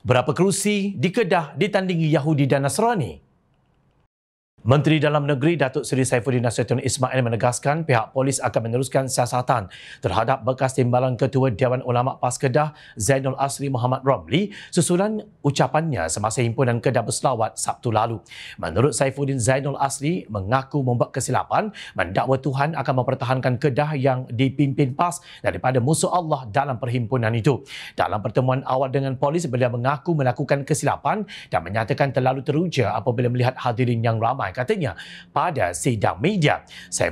Berapa kerusi di Kedah ditandingi Yahudi dan Nasrani? Menteri Dalam Negeri Datuk Seri Saifuddin Nasruddin Ismail menegaskan pihak polis akan meneruskan siasatan terhadap bekas timbalan Ketua Dewan Ulama PAS Kedah Zainul Asri Muhammad Romli susulan ucapannya semasa himpunan Kedah Berselawat Sabtu lalu. Menurut Saifuddin Zainul Asri mengaku membuat kesilapan mendakwa Tuhan akan mempertahankan Kedah yang dipimpin PAS daripada musuh Allah dalam perhimpunan itu. Dalam pertemuan awal dengan polis beliau mengaku melakukan kesilapan dan menyatakan terlalu teruja apabila melihat hadirin yang ramai katanya pada sidang media.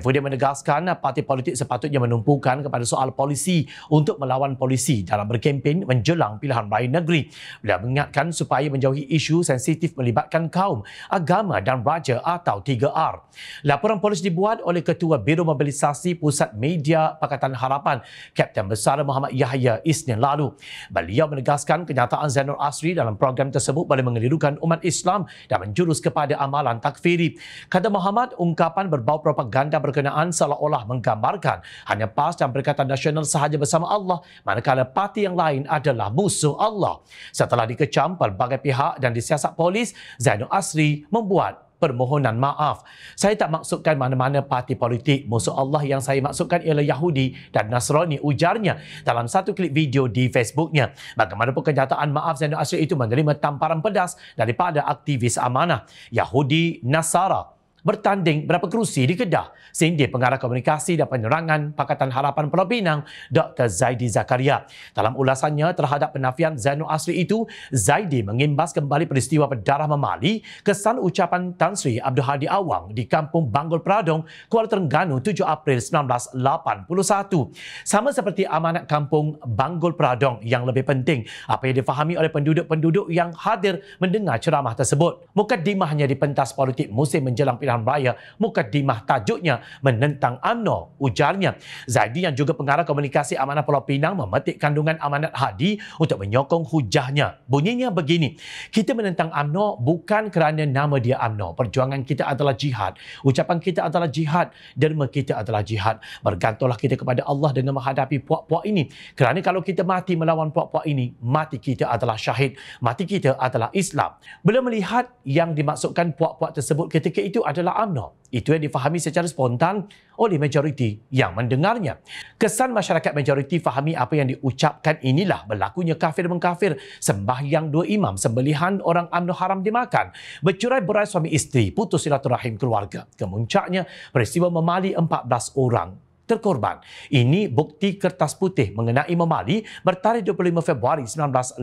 Dia menegaskan parti politik sepatutnya menumpukan kepada soal polisi untuk melawan polisi dalam berkempen menjelang pilihan raya negeri. Beliau mengingatkan supaya menjauhi isu sensitif melibatkan kaum, agama dan raja atau 3R. Laporan polis dibuat oleh Ketua Biro Mobilisasi Pusat Media Pakatan Harapan, Kapten Besar Muhammad Yahya Isnin lalu. Beliau menegaskan kenyataan Zainul Asri dalam program tersebut boleh mengelirukan umat Islam dan menjurus kepada amalan takfiri. Kata Muhammad, ungkapan berbau propaganda berkenaan seolah-olah menggambarkan hanya PAS dan Perikatan Nasional sahaja bersama Allah, manakala parti yang lain adalah musuh Allah. Setelah dikecam pelbagai pihak dan disiasat polis, Zainul Asri membuat permohonan maaf. Saya tak maksudkan mana-mana parti politik. Musuh Allah yang saya maksudkan ialah Yahudi dan Nasrani ujarnya dalam satu klip video di Facebooknya. Bagaimanapun kenyataan maaf Zainal Asri itu menerima tamparan pedas daripada aktivis amanah Yahudi Nasara bertanding berapa kerusi di Kedah. Sindir pengarah komunikasi dan penerangan Pakatan Harapan Pulau Pinang, Dr. Zaidi Zakaria. Dalam ulasannya terhadap penafian Zainul Asri itu, Zaidi mengimbas kembali peristiwa berdarah memali kesan ucapan Tan Sri Abdul Hadi Awang di Kampung Banggol Pradong, Kuala Terengganu 7 April 1981. Sama seperti amanat Kampung Banggol Pradong yang lebih penting, apa yang difahami oleh penduduk-penduduk yang hadir mendengar ceramah tersebut. Mukadimahnya di pentas politik musim menjelang pilihan Islam Raya mukadimah tajuknya menentang UMNO ujarnya Zaidi yang juga pengarah komunikasi Amanah Pulau Pinang memetik kandungan amanat hadi untuk menyokong hujahnya bunyinya begini kita menentang UMNO bukan kerana nama dia UMNO perjuangan kita adalah jihad ucapan kita adalah jihad derma kita adalah jihad bergantunglah kita kepada Allah dengan menghadapi puak-puak ini kerana kalau kita mati melawan puak-puak ini mati kita adalah syahid mati kita adalah Islam belum melihat yang dimaksudkan puak-puak tersebut ketika itu ada adalah UMNO. Itu yang difahami secara spontan oleh majoriti yang mendengarnya. Kesan masyarakat majoriti fahami apa yang diucapkan inilah berlakunya kafir mengkafir, sembahyang dua imam, sembelihan orang UMNO haram dimakan, bercurai berai suami isteri, putus silaturahim keluarga. Kemuncaknya, peristiwa memali 14 orang terkorban. Ini bukti kertas putih mengenai memali bertarikh 25 Februari 1986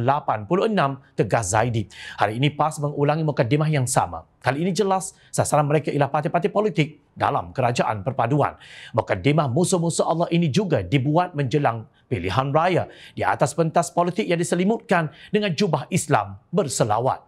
tegas Zaidi. Hari ini PAS mengulangi mukadimah yang sama. Kali ini jelas sasaran mereka ialah parti-parti politik dalam kerajaan perpaduan. Mukaddimah musuh-musuh Allah ini juga dibuat menjelang pilihan raya di atas pentas politik yang diselimutkan dengan jubah Islam berselawat.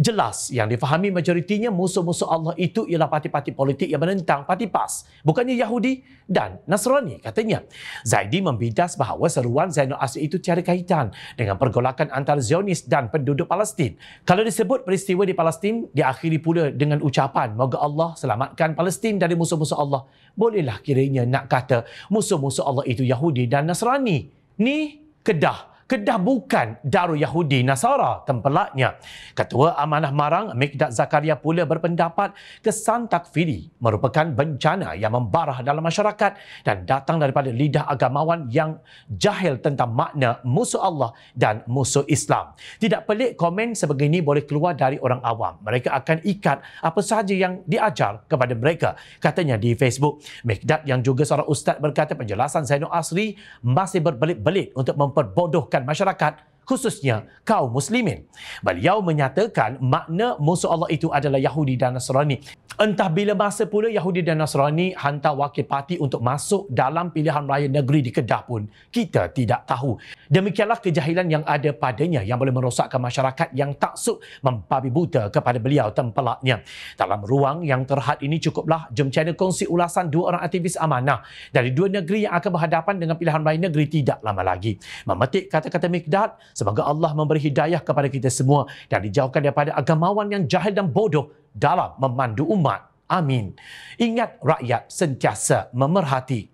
Jelas yang difahami majoritinya musuh-musuh Allah itu ialah parti-parti politik yang menentang parti PAS. Bukannya Yahudi dan Nasrani katanya. Zaidi membidas bahawa seruan Zainul Asri itu tiada kaitan dengan pergolakan antara Zionis dan penduduk Palestin. Kalau disebut peristiwa di Palestin diakhiri pun pula dengan ucapan moga Allah selamatkan Palestin dari musuh-musuh Allah. Bolehlah kiranya nak kata musuh-musuh Allah itu Yahudi dan Nasrani. Ni Kedah. Kedah bukan Darul Yahudi Nasara tempelaknya. Ketua Amanah Marang Mikdad Zakaria pula berpendapat kesan takfiri merupakan bencana yang membarah dalam masyarakat dan datang daripada lidah agamawan yang jahil tentang makna musuh Allah dan musuh Islam. Tidak pelik komen sebegini boleh keluar dari orang awam. Mereka akan ikat apa sahaja yang diajar kepada mereka. Katanya di Facebook, Mikdad yang juga seorang ustaz berkata penjelasan Zainul Asri masih berbelit-belit untuk memperbodohkan menyebabkan masyarakat khususnya kaum muslimin. Beliau menyatakan makna musuh Allah itu adalah Yahudi dan Nasrani. Entah bila masa pula Yahudi dan Nasrani hantar wakil parti untuk masuk dalam pilihan raya negeri di Kedah pun kita tidak tahu. Demikianlah kejahilan yang ada padanya yang boleh merosakkan masyarakat yang taksub membabi buta kepada beliau tempelaknya. Dalam ruang yang terhad ini cukuplah Jom China kongsi ulasan dua orang aktivis amanah dari dua negeri yang akan berhadapan dengan pilihan raya negeri tidak lama lagi. Memetik kata-kata Mikdad, semoga Allah memberi hidayah kepada kita semua dan dijauhkan daripada agamawan yang jahil dan bodoh dalam memandu umat. Amin. Ingat rakyat sentiasa memerhati